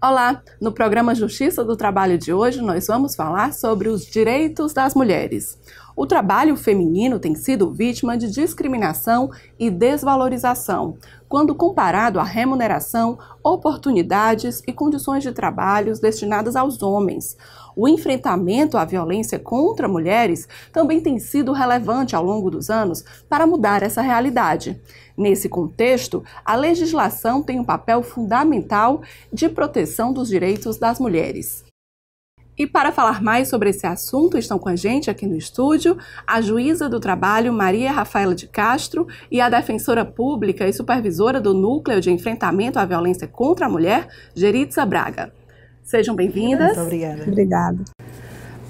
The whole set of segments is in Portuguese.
Olá! No programa Justiça do Trabalho de hoje, nós vamos falar sobre os direitos das mulheres. O trabalho feminino tem sido vítima de discriminação e desvalorização, quando comparado à remuneração, oportunidades e condições de trabalho destinadas aos homens. O enfrentamento à violência contra mulheres também tem sido relevante ao longo dos anos para mudar essa realidade. Nesse contexto, a legislação tem um papel fundamental de proteção dos direitos das mulheres. E para falar mais sobre esse assunto, estão com a gente aqui no estúdio a juíza do trabalho Maria Rafaela de Castro e a defensora pública e supervisora do Núcleo de Enfrentamento à Violência contra a Mulher, Geritza Braga. Sejam bem-vindas. Muito obrigada. Obrigada.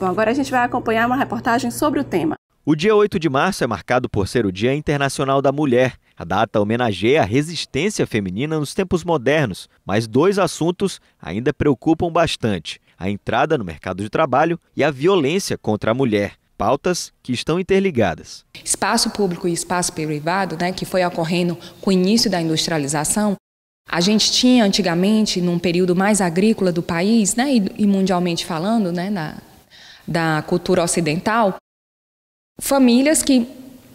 Bom, agora a gente vai acompanhar uma reportagem sobre o tema. O dia 8 de março é marcado por ser o Dia Internacional da Mulher a data homenageia a resistência feminina nos tempos modernos, mas dois assuntos ainda preocupam bastante: a entrada no mercado de trabalho e a violência contra a mulher pautas que estão interligadas. Espaço público e espaço privado, né, que foi ocorrendo com o início da industrialização, a gente tinha antigamente, num período mais agrícola do país, né, e mundialmente falando, né, na, da cultura ocidental, famílias que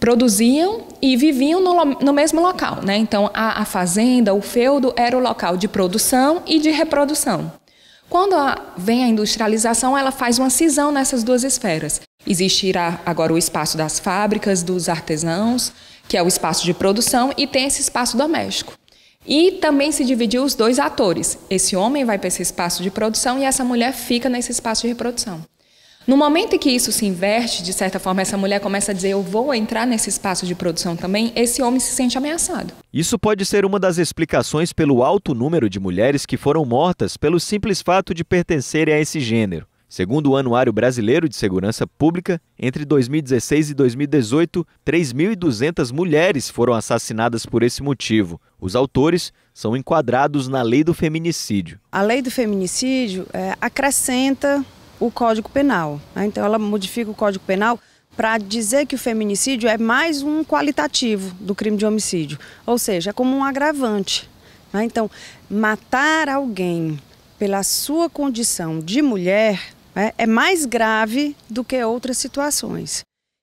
produziam e viviam no, no mesmo local. Né? Então, a, a, fazenda, o feudo, era o local de produção e de reprodução. Quando a, vem a industrialização, ela faz uma cisão nessas duas esferas. Existirá agora o espaço das fábricas, dos artesãos, que é o espaço de produção, e tem esse espaço doméstico. E também se dividiu os dois atores. Esse homem vai para esse espaço de produção e essa mulher fica nesse espaço de reprodução. No momento em que isso se inverte, de certa forma, essa mulher começa a dizer: Eu vou entrar nesse espaço de produção também, esse homem se sente ameaçado. Isso pode ser uma das explicações pelo alto número de mulheres que foram mortas pelo simples fato de pertencerem a esse gênero. Segundo o Anuário Brasileiro de Segurança Pública, entre 2016 e 2018, 3.200 mulheres foram assassinadas por esse motivo. Os autores são enquadrados na Lei do Feminicídio. A Lei do Feminicídio é, acrescenta o Código Penal. Né? Então, ela modifica o Código Penal para dizer que o feminicídio é mais um qualitativo do crime de homicídio, ou seja, é como um agravante. Né? Então, matar alguém pela sua condição de mulher né, é mais grave do que outras situações.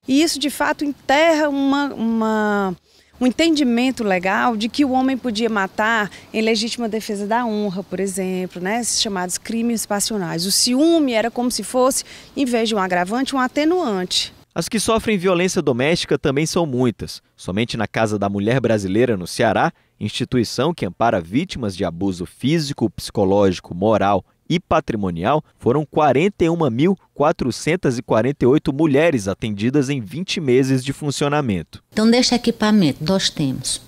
E isso, de fato, enterra uma, uma um entendimento legal de que o homem podia matar em legítima defesa da honra, por exemplo, né? esses chamados crimes passionais. O ciúme era como se fosse, em vez de um agravante, um atenuante. As que sofrem violência doméstica também são muitas. Somente na Casa da Mulher Brasileira, no Ceará, instituição que ampara vítimas de abuso físico, psicológico, moral e patrimonial, foram 41.448 mulheres atendidas em 20 meses de funcionamento. Então, deste equipamento, nós temos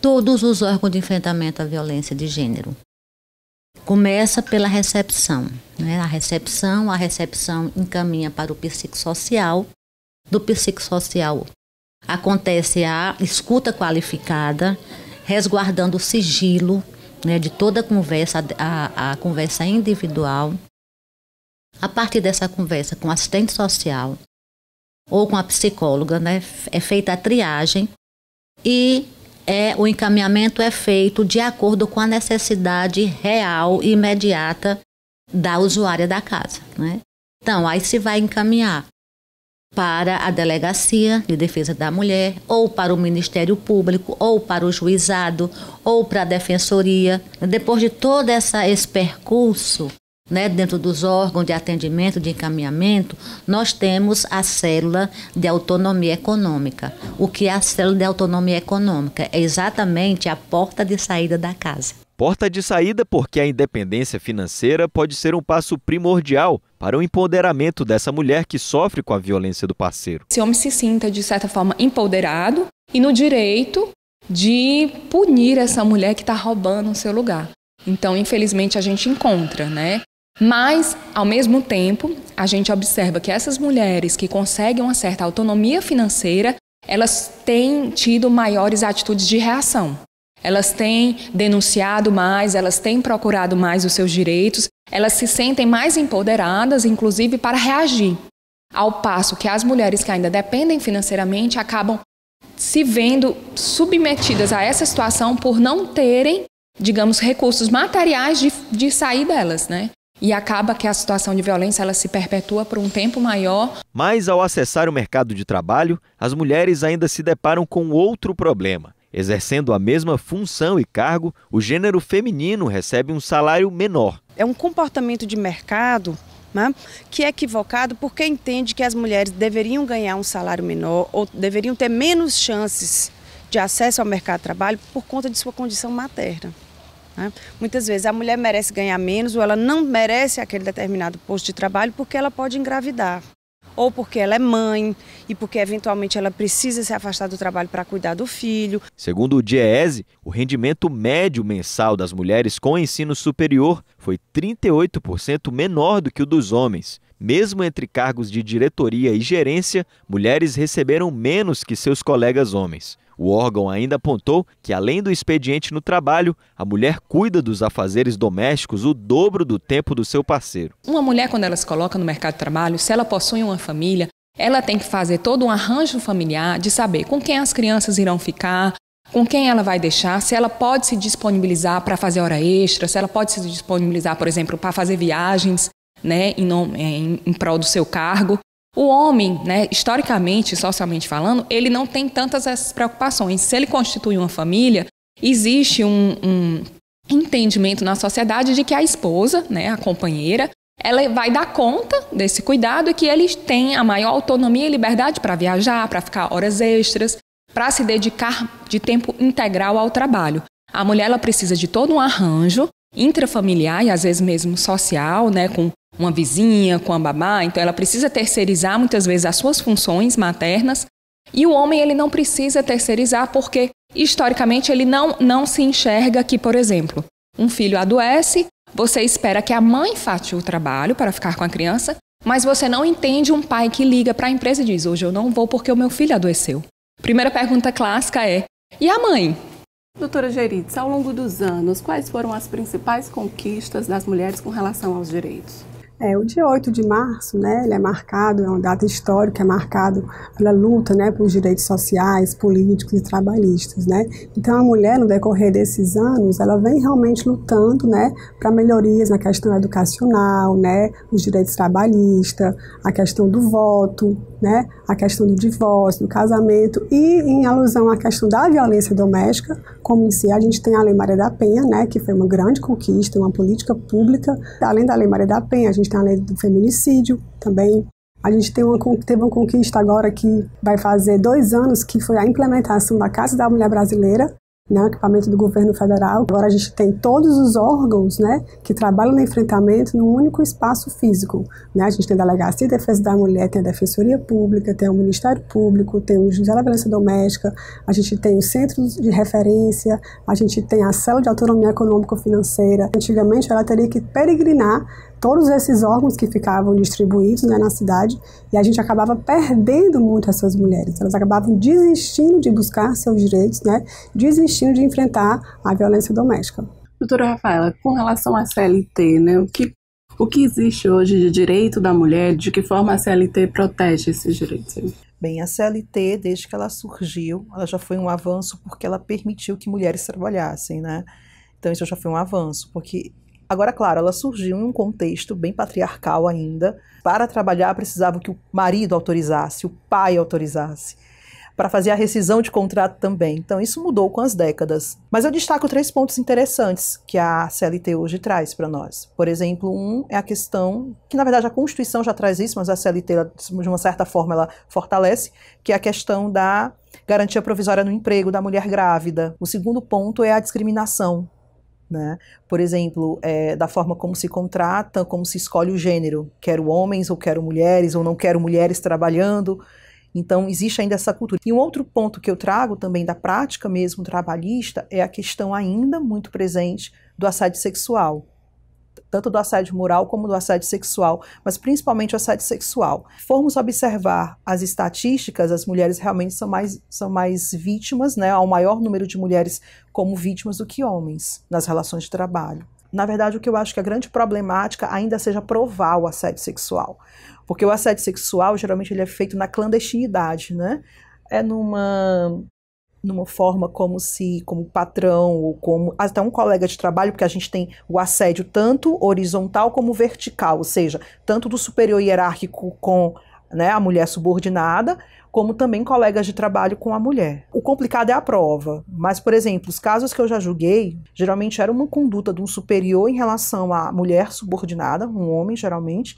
todos os órgãos de enfrentamento à violência de gênero. Começa pela recepção. Né? A recepção, a recepção encaminha para o psicossocial. Do psicossocial acontece a escuta qualificada, resguardando o sigilo né, de toda a conversa, a, a conversa individual. A partir dessa conversa com o assistente social ou com a psicóloga, né, é feita a triagem e é, o encaminhamento é feito de acordo com a necessidade real e imediata da usuária da casa. Né? Então, aí se vai encaminhar para a Delegacia de Defesa da Mulher, ou para o Ministério Público, ou para o Juizado, ou para a Defensoria. Depois de todo essa, esse percurso, né, dentro dos órgãos de atendimento, de encaminhamento, nós temos a célula de autonomia econômica. O que é a célula de autonomia econômica? É exatamente a porta de saída da casa porta de saída porque a independência financeira pode ser um passo primordial para o empoderamento dessa mulher que sofre com a violência do parceiro. Esse homem se sinta, de certa forma, empoderado e no direito de punir essa mulher que está roubando o seu lugar. Então, infelizmente, a gente encontra, né? Mas, ao mesmo tempo, a gente observa que essas mulheres que conseguem uma certa autonomia financeira, elas têm tido maiores atitudes de reação. Elas têm denunciado mais, elas têm procurado mais os seus direitos, elas se sentem mais empoderadas, inclusive, para reagir. Ao passo que as mulheres que ainda dependem financeiramente acabam se vendo submetidas a essa situação por não terem, digamos, recursos materiais de, de sair delas, né? E acaba que a situação de violência ela se perpetua por um tempo maior. Mas ao acessar o mercado de trabalho, as mulheres ainda se deparam com outro problema Exercendo a mesma função e cargo, o gênero feminino recebe um salário menor. É um comportamento de mercado né, que é equivocado porque entende que as mulheres deveriam ganhar um salário menor ou deveriam ter menos chances de acesso ao mercado de trabalho por conta de sua condição materna. Né? Muitas vezes a mulher merece ganhar menos ou ela não merece aquele determinado posto de trabalho porque ela pode engravidar ou porque ela é mãe e porque eventualmente ela precisa se afastar do trabalho para cuidar do filho. Segundo o DIEESE, o rendimento médio mensal das mulheres com ensino superior foi 38% menor do que o dos homens. Mesmo entre cargos de diretoria e gerência, mulheres receberam menos que seus colegas homens. O órgão ainda apontou que, além do expediente no trabalho, a mulher cuida dos afazeres domésticos o dobro do tempo do seu parceiro. Uma mulher, quando ela se coloca no mercado de trabalho, se ela possui uma família, ela tem que fazer todo um arranjo familiar de saber com quem as crianças irão ficar, com quem ela vai deixar, se ela pode se disponibilizar para fazer hora extra, se ela pode se disponibilizar, por exemplo, para fazer viagens né, em, é, em, em prol do seu cargo. O homem, né, historicamente, socialmente falando, ele não tem tantas essas preocupações. Se ele constitui uma família, existe um, um entendimento na sociedade de que a esposa, né, a companheira, ela vai dar conta desse cuidado e que ele tem a maior autonomia e liberdade para viajar, para ficar horas extras, para se dedicar de tempo integral ao trabalho. A mulher ela precisa de todo um arranjo intrafamiliar e às vezes mesmo social, né, com uma vizinha, com a babá, então ela precisa terceirizar muitas vezes as suas funções maternas. E o homem ele não precisa terceirizar porque historicamente ele não não se enxerga que, por exemplo, um filho adoece, você espera que a mãe faça o trabalho para ficar com a criança, mas você não entende um pai que liga para a empresa e diz: "Hoje eu não vou porque o meu filho adoeceu". Primeira pergunta clássica é: "E a mãe? Doutora Geritz, ao longo dos anos, quais foram as principais conquistas das mulheres com relação aos direitos? É, o dia 8 de março, né, ele é marcado, é uma data histórica, é marcado pela luta, né, pelos direitos sociais, políticos e trabalhistas, né. Então a mulher, no decorrer desses anos, ela vem realmente lutando, né, para melhorias na questão educacional, né, os direitos trabalhistas, a questão do voto, né, a questão do divórcio, do casamento e em alusão à questão da violência doméstica, como em si a gente tem a Lei Maria da Penha, né, que foi uma grande conquista, uma política pública. Além da Lei Maria da Penha, a gente gente tem tá a lei do feminicídio também. A gente tem uma, teve uma conquista agora que vai fazer dois anos, que foi a implementação da Casa da Mulher Brasileira, né, equipamento do governo federal. Agora a gente tem todos os órgãos né, que trabalham no enfrentamento num único espaço físico. Né? A gente tem a Delegacia de Defesa da Mulher, tem a Defensoria Pública, tem o Ministério Público, tem o José da Violência Doméstica, a gente tem os centros de referência, a gente tem a Célula de Autonomia Econômico-Financeira. Antigamente ela teria que peregrinar todos esses órgãos que ficavam distribuídos né, na cidade e a gente acabava perdendo muito essas mulheres. Elas acabavam desistindo de buscar seus direitos, né, desistindo de enfrentar a violência doméstica. Doutora Rafaela, com relação à CLT, né, o, que, o que existe hoje de direito da mulher? De que forma a CLT protege esses direitos? Bem, a CLT, desde que ela surgiu, ela já foi um avanço porque ela permitiu que mulheres trabalhassem, né? Então, isso já foi um avanço, porque Agora, claro, ela surgiu em um contexto bem patriarcal ainda. Para trabalhar, precisava que o marido autorizasse, o pai autorizasse. Para fazer a rescisão de contrato também. Então, isso mudou com as décadas. Mas eu destaco três pontos interessantes que a CLT hoje traz para nós. Por exemplo, um é a questão, que na verdade a Constituição já traz isso, mas a CLT, ela, de uma certa forma, ela fortalece, que é a questão da garantia provisória no emprego da mulher grávida. O segundo ponto é a discriminação né? Por exemplo, é, da forma como se contrata, como se escolhe o gênero. Quero homens ou quero mulheres, ou não quero mulheres trabalhando. Então, existe ainda essa cultura. E um outro ponto que eu trago também da prática mesmo trabalhista é a questão ainda muito presente do assédio sexual tanto do assédio moral como do assédio sexual, mas principalmente o assédio sexual. Formos observar as estatísticas, as mulheres realmente são mais, são mais vítimas, né? Há um maior número de mulheres como vítimas do que homens nas relações de trabalho. Na verdade, o que eu acho que a grande problemática ainda seja provar o assédio sexual. Porque o assédio sexual, geralmente, ele é feito na clandestinidade, né? É numa numa forma como se, como patrão ou como até um colega de trabalho, porque a gente tem o assédio tanto horizontal como vertical, ou seja, tanto do superior hierárquico com né, a mulher subordinada, como também colegas de trabalho com a mulher. O complicado é a prova, mas, por exemplo, os casos que eu já julguei, geralmente era uma conduta de um superior em relação à mulher subordinada, um homem geralmente,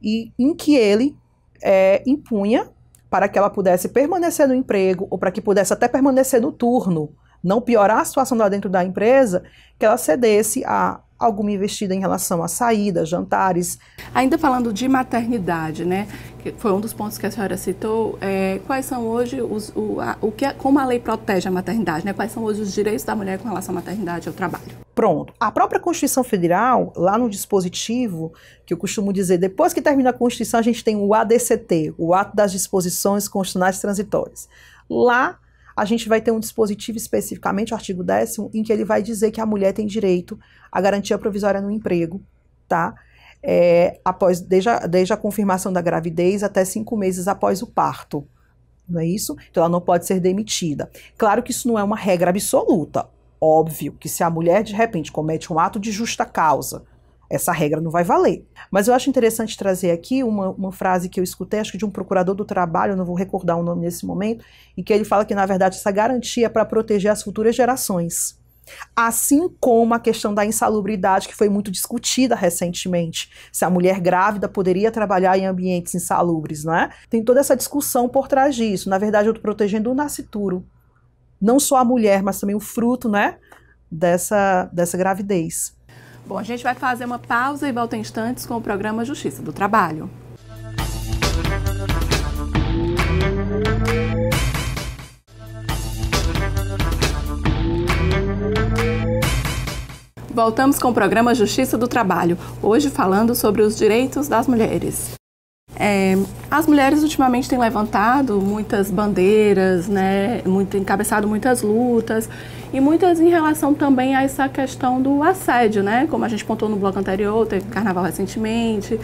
e em que ele é, impunha para que ela pudesse permanecer no emprego ou para que pudesse até permanecer no turno, não piorar a situação lá dentro da empresa, que ela cedesse a alguma investida em relação a saídas, jantares. Ainda falando de maternidade, né? Que foi um dos pontos que a senhora citou. É, quais são hoje os, o, a, o que, como a lei protege a maternidade, né? Quais são hoje os direitos da mulher com relação à maternidade e ao trabalho? Pronto. A própria Constituição Federal, lá no dispositivo, que eu costumo dizer, depois que termina a Constituição, a gente tem o ADCT, o Ato das Disposições Constitucionais Transitórias. Lá a gente vai ter um dispositivo especificamente, o artigo 10, em que ele vai dizer que a mulher tem direito à garantia provisória no emprego, tá? É, após, desde a, desde a confirmação da gravidez até cinco meses após o parto. Não é isso? Então ela não pode ser demitida. Claro que isso não é uma regra absoluta. Óbvio que se a mulher de repente comete um ato de justa causa, essa regra não vai valer. Mas eu acho interessante trazer aqui uma, uma frase que eu escutei, acho que de um procurador do trabalho, não vou recordar o nome nesse momento, em que ele fala que, na verdade, essa garantia é para proteger as futuras gerações. Assim como a questão da insalubridade, que foi muito discutida recentemente, se a mulher grávida poderia trabalhar em ambientes insalubres, né? Tem toda essa discussão por trás disso. Na verdade, eu estou protegendo o nascituro, não só a mulher, mas também o fruto, né? Dessa, dessa gravidez. Bom, a gente vai fazer uma pausa e volta em instantes com o programa Justiça do Trabalho. Voltamos com o programa Justiça do Trabalho, hoje falando sobre os direitos das mulheres. É, as mulheres ultimamente têm levantado muitas bandeiras, né, muito, encabeçado muitas lutas e muitas em relação também a essa questão do assédio, né, como a gente pontuou no bloco anterior, teve carnaval recentemente,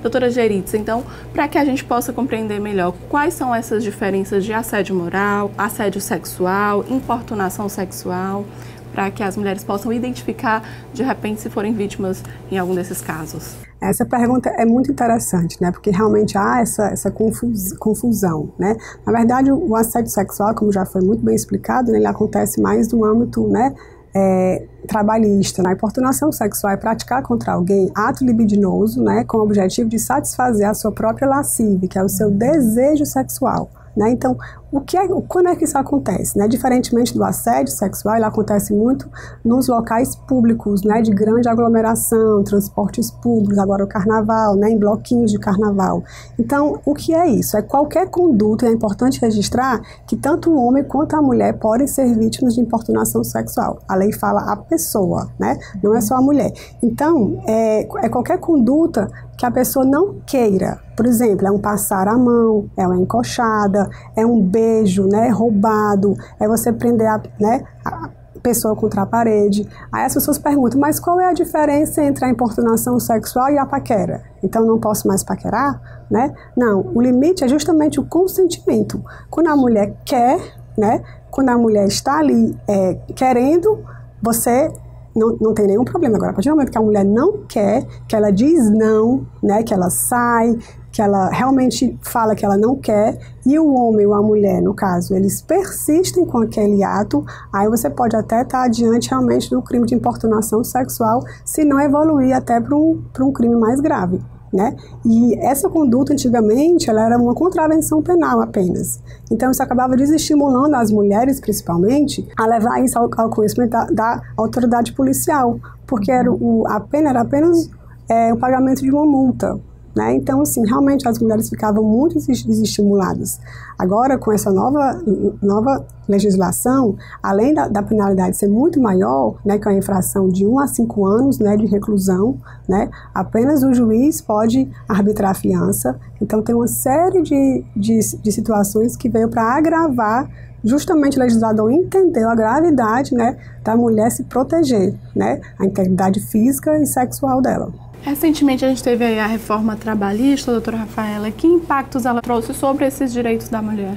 doutora Geritz. Então, para que a gente possa compreender melhor quais são essas diferenças de assédio moral, assédio sexual, importunação sexual, para que as mulheres possam identificar de repente se forem vítimas em algum desses casos. Essa pergunta é muito interessante, né? Porque realmente há essa, essa confusão, né? Na verdade, o assédio sexual, como já foi muito bem explicado, né, ele acontece mais no âmbito, né? É, trabalhista, né? importunação sexual é praticar contra alguém ato libidinoso, né, com o objetivo de satisfazer a sua própria lascívia, que é o seu desejo sexual. Né? Então, o que é, quando é que isso acontece? Né? Diferentemente do assédio sexual, ele acontece muito nos locais públicos, né? de grande aglomeração, transportes públicos, agora o carnaval, né? em bloquinhos de carnaval. Então, o que é isso? É qualquer conduta, e é importante registrar que tanto o homem quanto a mulher podem ser vítimas de importunação sexual. A lei fala a pessoa, né? não é só a mulher. Então, é, é qualquer conduta que a pessoa não queira, por exemplo, é um passar a mão, é uma encoxada, é um beijo, né, roubado, é você prender a, né, a pessoa contra a parede. Aí as pessoas perguntam, mas qual é a diferença entre a importunação sexual e a paquera? Então não posso mais paquerar, né? Não, o limite é justamente o consentimento. Quando a mulher quer, né, quando a mulher está ali é, querendo, você não, não tem nenhum problema. Agora, a partir do momento que a mulher não quer, que ela diz não, né, que ela sai, que ela realmente fala que ela não quer, e o homem ou a mulher, no caso, eles persistem com aquele ato, aí você pode até estar tá adiante realmente do crime de importunação sexual, se não evoluir até para um, um crime mais grave. Né? E essa conduta antigamente ela era uma contravenção penal apenas. Então isso acabava desestimulando as mulheres, principalmente, a levar isso ao, ao conhecimento da, da, autoridade policial, porque era o, a pena era apenas é, o pagamento de uma multa. Né? Então, assim, realmente as mulheres ficavam muito desestimuladas. Agora, com essa nova, nova legislação, além da, da penalidade ser muito maior, né, que é uma infração de 1 a 5 anos né, de reclusão, né, apenas o juiz pode arbitrar a fiança. Então, tem uma série de, de, de situações que veio para agravar justamente o legislador entendeu a gravidade né, da mulher se proteger, né, a integridade física e sexual dela. Recentemente a gente teve a reforma trabalhista, doutora Rafaela. Que impactos ela trouxe sobre esses direitos da mulher?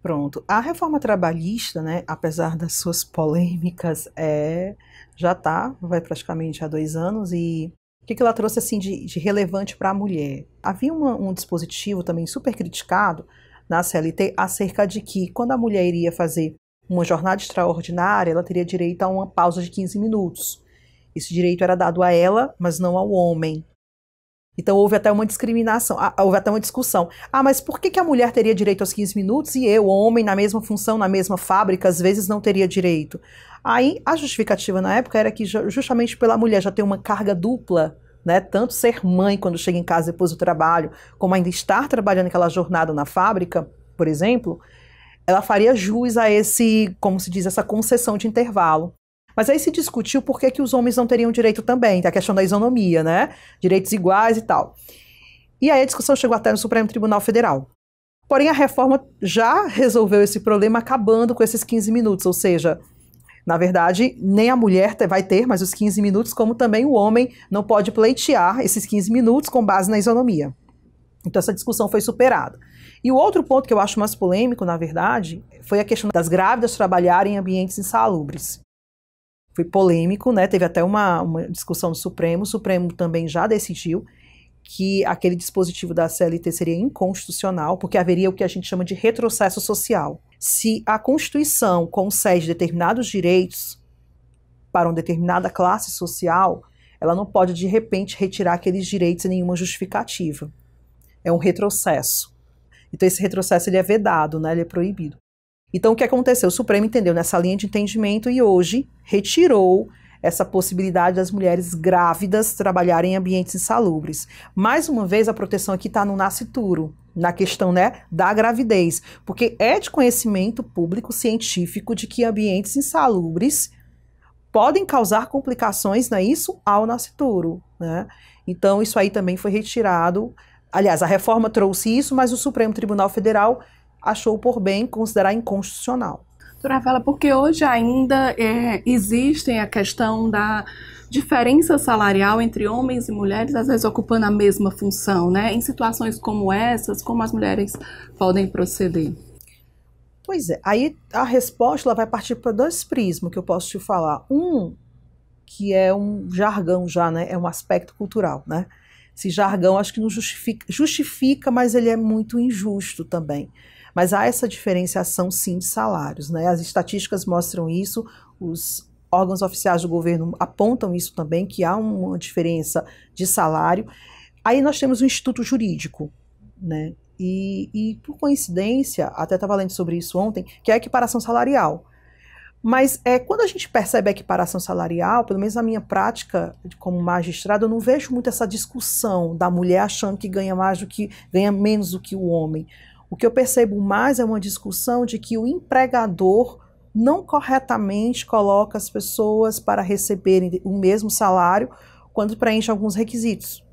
Pronto, a reforma trabalhista, né, apesar das suas polêmicas, é, já está, vai praticamente há dois anos, e o que, que ela trouxe assim de, de relevante para a mulher? Havia uma, um dispositivo também super criticado na CLT acerca de que quando a mulher iria fazer uma jornada extraordinária, ela teria direito a uma pausa de 15 minutos. Esse direito era dado a ela, mas não ao homem. Então houve até uma discriminação, ah, houve até uma discussão. Ah, mas por que, que a mulher teria direito aos 15 minutos e eu, homem, na mesma função, na mesma fábrica, às vezes não teria direito? Aí a justificativa na época era que justamente pela mulher já ter uma carga dupla, né? Tanto ser mãe quando chega em casa depois do trabalho, como ainda estar trabalhando aquela jornada na fábrica, por exemplo, ela faria jus a esse, como se diz, essa concessão de intervalo. Mas aí se discutiu por que, que os homens não teriam direito também, tá? a questão da isonomia, né? Direitos iguais e tal. E aí a discussão chegou até no Supremo Tribunal Federal. Porém, a reforma já resolveu esse problema acabando com esses 15 minutos, ou seja, na verdade, nem a mulher vai ter mais os 15 minutos, como também o homem não pode pleitear esses 15 minutos com base na isonomia. Então, essa discussão foi superada. E o outro ponto que eu acho mais polêmico, na verdade, foi a questão das grávidas trabalharem em ambientes insalubres foi polêmico, né? Teve até uma, uma discussão no Supremo. O Supremo também já decidiu que aquele dispositivo da CLT seria inconstitucional, porque haveria o que a gente chama de retrocesso social. Se a Constituição concede determinados direitos para uma determinada classe social, ela não pode de repente retirar aqueles direitos sem nenhuma justificativa. É um retrocesso. Então esse retrocesso ele é vedado, né? Ele é proibido. Então, o que aconteceu? O Supremo entendeu nessa linha de entendimento e hoje retirou essa possibilidade das mulheres grávidas trabalharem em ambientes insalubres. Mais uma vez, a proteção aqui está no nascituro, na questão né, da gravidez, porque é de conhecimento público científico de que ambientes insalubres podem causar complicações, não é isso? Ao nascituro, né? Então, isso aí também foi retirado. Aliás, a reforma trouxe isso, mas o Supremo Tribunal Federal achou por bem considerar inconstitucional. Doutora porque hoje ainda é, existem a questão da diferença salarial entre homens e mulheres, às vezes ocupando a mesma função, né? Em situações como essas, como as mulheres podem proceder? Pois é, aí a resposta ela vai partir para dois prismas que eu posso te falar. Um, que é um jargão já, né? É um aspecto cultural, né? Esse jargão acho que não justifica, justifica, mas ele é muito injusto também. Mas há essa diferenciação, sim, de salários. Né? As estatísticas mostram isso, os órgãos oficiais do governo apontam isso também, que há uma diferença de salário. Aí nós temos o Instituto Jurídico, né? E, e por coincidência, até estava lendo sobre isso ontem, que é a equiparação salarial. Mas é, quando a gente percebe a equiparação salarial, pelo menos na minha prática como magistrada, eu não vejo muito essa discussão da mulher achando que ganha mais do que ganha menos do que o homem. O que eu percebo mais é uma discussão de que o empregador não corretamente coloca as pessoas para receberem o mesmo salário quando preenche alguns requisitos.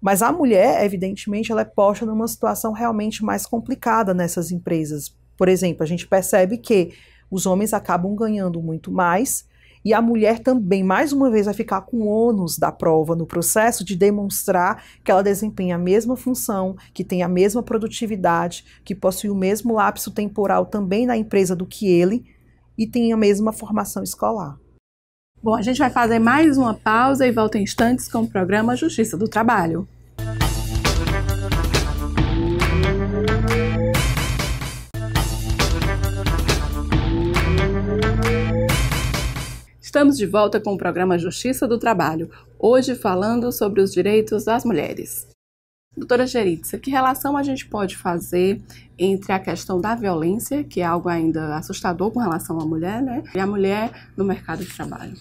Mas a mulher, evidentemente, ela é posta numa situação realmente mais complicada nessas empresas. Por exemplo, a gente percebe que os homens acabam ganhando muito mais e a mulher também, mais uma vez, vai ficar com o ônus da prova no processo de demonstrar que ela desempenha a mesma função, que tem a mesma produtividade, que possui o mesmo lapso temporal também na empresa do que ele e tem a mesma formação escolar. Bom, a gente vai fazer mais uma pausa e volta em instantes com o programa Justiça do Trabalho. Estamos de volta com o programa Justiça do Trabalho, hoje falando sobre os direitos das mulheres. Doutora Geritza, que relação a gente pode fazer entre a questão da violência, que é algo ainda assustador com relação à mulher, né, e a mulher no mercado de trabalho?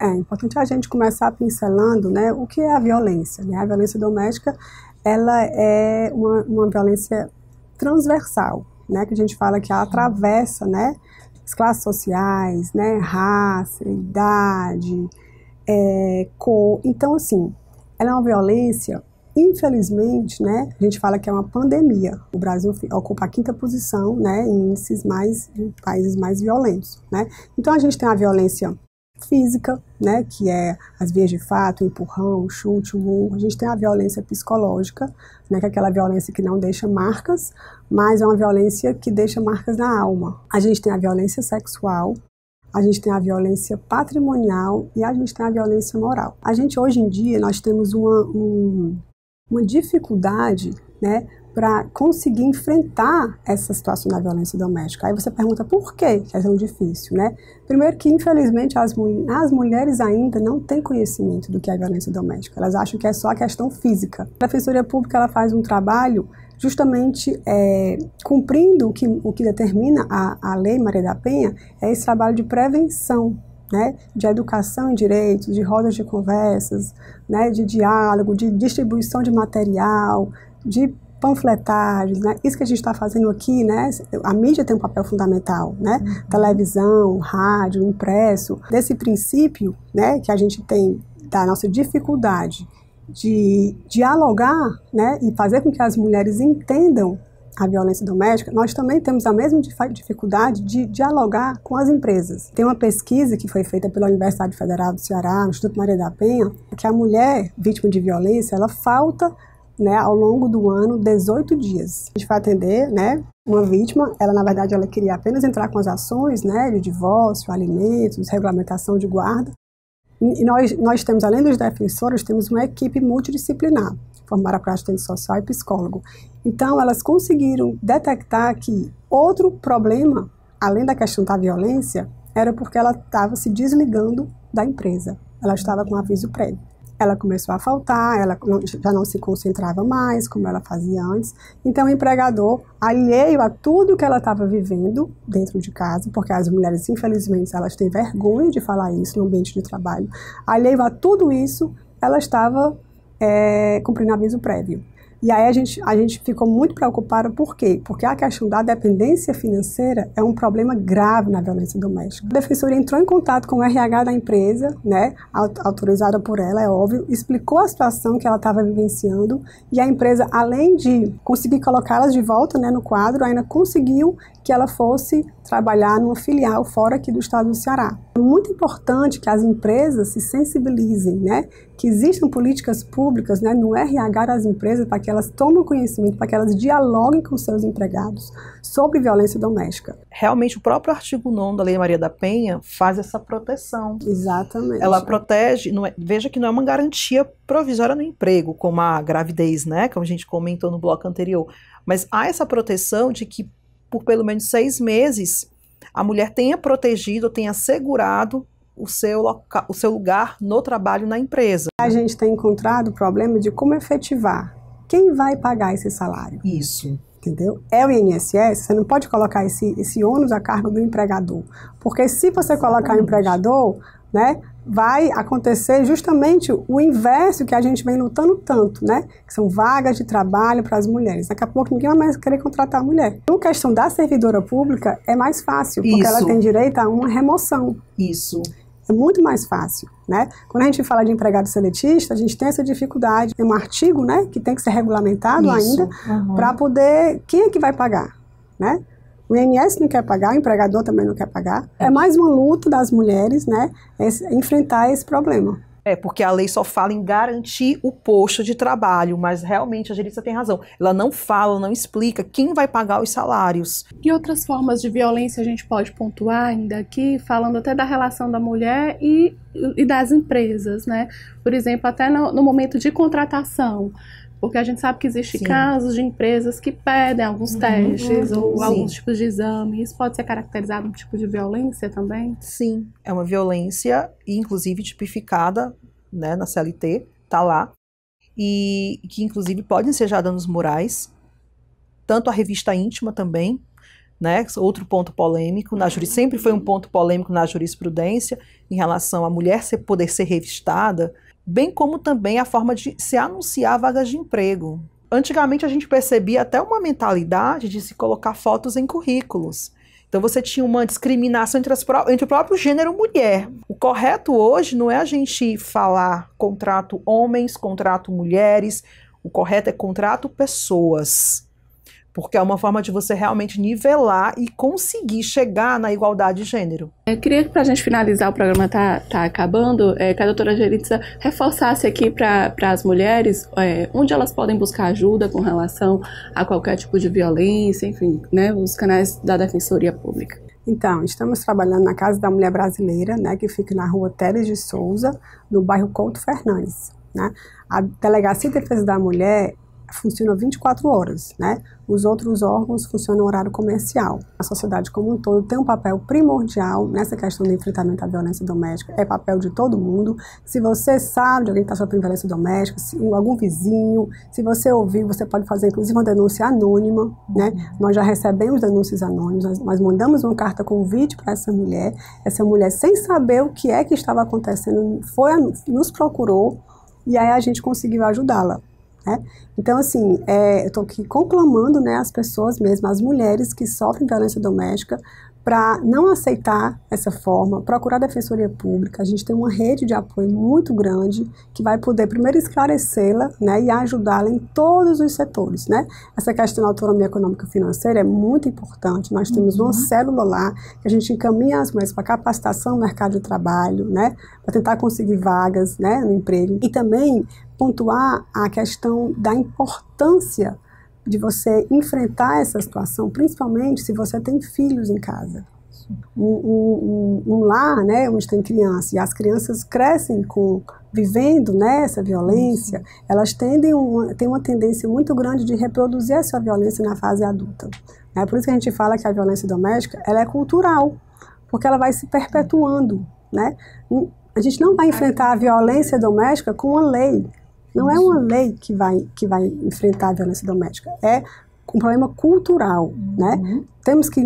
É importante a gente começar pincelando né, o que é a violência. Né? A violência doméstica ela é uma, uma violência transversal, né, que a gente fala que atravessa né, as classes sociais, né, raça, idade, é, cor. Então, assim, ela é uma violência, infelizmente, né, a gente fala que é uma pandemia. O Brasil ocupa a quinta posição, né, em índices mais, em países mais violentos, né. Então, a gente tem a violência física, né, que é as vias de fato, empurrão, chute, o murro. A gente tem a violência psicológica, né, que é aquela violência que não deixa marcas, mas é uma violência que deixa marcas na alma. A gente tem a violência sexual, a gente tem a violência patrimonial e a gente tem a violência moral. A gente hoje em dia nós temos uma, um, uma dificuldade, né, para conseguir enfrentar essa situação da violência doméstica. Aí você pergunta por que é tão difícil, né? Primeiro que, infelizmente, as, as mulheres ainda não têm conhecimento do que é violência doméstica. Elas acham que é só a questão física. A Defensoria Pública ela faz um trabalho justamente é, cumprindo o que, o que determina a, a Lei Maria da Penha, é esse trabalho de prevenção, né, de educação em direitos, de rodas de conversas, né, de diálogo, de distribuição de material, de panfletagens, né? Isso que a gente está fazendo aqui, né? A mídia tem um papel fundamental, né? Uhum. Televisão, rádio, impresso. Desse princípio, né? Que a gente tem da nossa dificuldade de dialogar, né? E fazer com que as mulheres entendam a violência doméstica, nós também temos a mesma dificuldade de dialogar com as empresas. Tem uma pesquisa que foi feita pela Universidade Federal do Ceará, no Instituto Maria da Penha, que a mulher vítima de violência, ela falta né, ao longo do ano, 18 dias. A gente vai atender, né, uma vítima, ela na verdade ela queria apenas entrar com as ações, né, de divórcio, alimentos, regulamentação de guarda. E nós, nós temos, além dos defensores, temos uma equipe multidisciplinar, formada para assistente social e psicólogo. Então, elas conseguiram detectar que outro problema, além da questão da violência, era porque ela estava se desligando da empresa. Ela estava com aviso prévio ela começou a faltar, ela não, já não se concentrava mais como ela fazia antes. Então, o empregador, alheio a tudo que ela estava vivendo dentro de casa, porque as mulheres, infelizmente, elas têm vergonha de falar isso no ambiente de trabalho, alheio a tudo isso, ela estava é, cumprindo aviso prévio. E aí a gente, a gente ficou muito preocupado por quê? Porque a questão da dependência financeira é um problema grave na violência doméstica. A defensora entrou em contato com o RH da empresa, né, autorizada por ela, é óbvio, explicou a situação que ela estava vivenciando e a empresa, além de conseguir colocá-las de volta né, no quadro, ainda conseguiu que ela fosse trabalhar numa filial fora aqui do estado do Ceará. É muito importante que as empresas se sensibilizem, né? Que existam políticas públicas né, no RH das empresas para que elas tomem conhecimento, para que elas dialoguem com seus empregados sobre violência doméstica. Realmente, o próprio artigo 9 da Lei Maria da Penha faz essa proteção. Exatamente. Ela protege, é, veja que não é uma garantia provisória no emprego, como a gravidez, né? Como a gente comentou no bloco anterior. Mas há essa proteção de que por pelo menos seis meses, a mulher tenha protegido, tenha segurado o seu, loca, o seu lugar no trabalho na empresa. A gente tem encontrado o problema de como efetivar. Quem vai pagar esse salário? Isso. Entendeu? É o INSS, você não pode colocar esse, esse ônus a cargo do empregador. Porque se você colocar o empregador, né? vai acontecer justamente o inverso que a gente vem lutando tanto, né? Que são vagas de trabalho para as mulheres. Daqui a pouco ninguém vai mais querer contratar a mulher. Então, a questão da servidora pública é mais fácil, porque Isso. ela tem direito a uma remoção. Isso. É muito mais fácil, né? Quando a gente fala de empregado seletista, a gente tem essa dificuldade. Tem um artigo, né, que tem que ser regulamentado Isso. ainda uhum. para poder quem é que vai pagar, né? O INS não quer pagar, o empregador também não quer pagar. É mais uma luta das mulheres, né, esse, enfrentar esse problema. É, porque a lei só fala em garantir o posto de trabalho, mas realmente a gerência tem razão. Ela não fala, não explica quem vai pagar os salários. E outras formas de violência a gente pode pontuar ainda aqui, falando até da relação da mulher e, e das empresas, né? Por exemplo, até no, no momento de contratação. Porque a gente sabe que existem casos de empresas que pedem alguns uhum, testes ou sim. alguns tipos de exame. Isso pode ser caracterizado um tipo de violência também? Sim, é uma violência, inclusive tipificada né, na CLT, tá lá. E que, inclusive, podem ser já danos morais. Tanto a revista íntima também, né, outro ponto polêmico, na juri, sempre foi um ponto polêmico na jurisprudência em relação à mulher ser, poder ser revistada bem como também a forma de se anunciar vagas de emprego. Antigamente a gente percebia até uma mentalidade de se colocar fotos em currículos. Então você tinha uma discriminação entre, as, entre o próprio gênero mulher. O correto hoje não é a gente falar contrato homens, contrato mulheres, o correto é contrato pessoas porque é uma forma de você realmente nivelar e conseguir chegar na igualdade de gênero. Eu queria que, para a gente finalizar, o programa está tá acabando, é, que a doutora Geritza reforçasse aqui para as mulheres é, onde elas podem buscar ajuda com relação a qualquer tipo de violência, enfim, né, os canais da Defensoria Pública. Então, estamos trabalhando na Casa da Mulher Brasileira, né, que fica na rua Teles de Souza, no bairro Couto Fernandes. Né? A Delegacia de Defesa da Mulher funciona 24 horas, né? Os outros órgãos funcionam horário comercial. A sociedade como um todo tem um papel primordial nessa questão do enfrentamento à violência doméstica. É papel de todo mundo. Se você sabe de alguém que está sofrendo violência doméstica, se algum vizinho, se você ouvir, você pode fazer inclusive uma denúncia anônima, né? Nós já recebemos denúncias anônimas, nós mandamos uma carta convite para essa mulher. Essa mulher, sem saber o que é que estava acontecendo, foi nos procurou e aí a gente conseguiu ajudá-la. Né? Então, assim, é, eu estou aqui conclamando né, as pessoas mesmo, as mulheres que sofrem violência doméstica, para não aceitar essa forma, procurar a defensoria pública. A gente tem uma rede de apoio muito grande que vai poder primeiro esclarecê-la, né, e ajudá-la em todos os setores, né? Essa questão da autonomia econômica financeira é muito importante. Nós temos uhum. uma célula lá que a gente encaminha as mulheres para capacitação no mercado de trabalho, né, para tentar conseguir vagas, né, no emprego e também pontuar a questão da importância de você enfrentar essa situação, principalmente se você tem filhos em casa. Um, um, um, lar, né, onde tem criança, e as crianças crescem com vivendo né, essa violência, elas tendem uma, têm uma tendência muito grande de reproduzir essa violência na fase adulta. É por isso que a gente fala que a violência doméstica ela é cultural, porque ela vai se perpetuando. Né? A gente não vai enfrentar a violência doméstica com uma lei, não é uma lei que vai, que vai enfrentar a violência doméstica, é um problema cultural, né? uhum. né? Temos que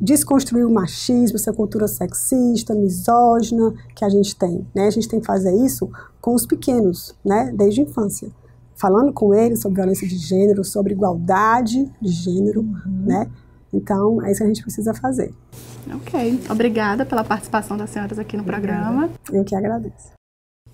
desconstruir o machismo, essa cultura sexista, misógina que a gente tem, né? A gente tem que fazer isso com os pequenos, né? Desde a infância. Falando com eles sobre violência de gênero, sobre igualdade de gênero, uhum. né? Então, é isso que a gente precisa fazer. Ok. Obrigada pela participação das senhoras aqui no Obrigada. programa. Eu que agradeço